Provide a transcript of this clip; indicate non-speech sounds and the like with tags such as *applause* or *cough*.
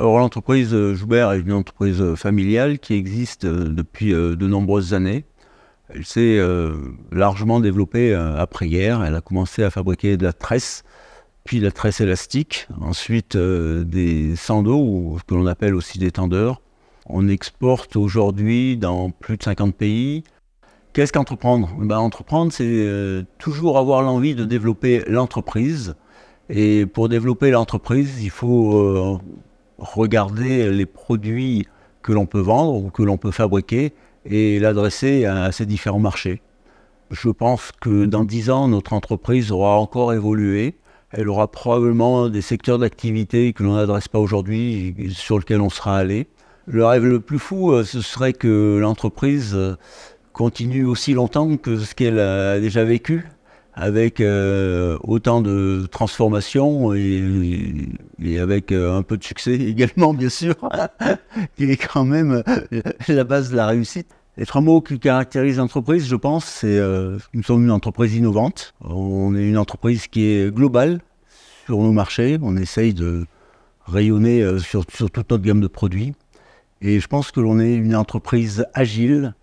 l'entreprise euh, Joubert est une entreprise euh, familiale qui existe euh, depuis de nombreuses années. Elle s'est largement développée après-guerre. Elle a commencé à fabriquer de la tresse, puis de la tresse élastique, ensuite des sando, ce que l'on appelle aussi des tendeurs. On exporte aujourd'hui dans plus de 50 pays. Qu'est-ce qu'entreprendre eh ben, Entreprendre, c'est toujours avoir l'envie de développer l'entreprise. Et pour développer l'entreprise, il faut regarder les produits que l'on peut vendre ou que l'on peut fabriquer et l'adresser à, ces différents marchés. Je pense que dans dix ans, notre entreprise aura encore évolué. Elle aura probablement des secteurs d'activité que l'on n'adresse pas aujourd'hui et sur lesquels on sera allé. Le rêve le plus fou, euh, ce serait que l'entreprise euh, continue aussi longtemps que ce qu'elle a déjà vécu, avec euh, autant de transformations et et avec euh, un peu de succès *laughs* également, bien sûr, *laughs* qui est quand même euh, la base de la réussite. Les trois mots qui caractérisent l'entreprise, je pense, c'est euh, nous sommes une entreprise innovante. On est une entreprise qui est globale sur nos marchés. On essaye de rayonner sur toute notre gamme de produits. Et je pense que l'on est une entreprise agile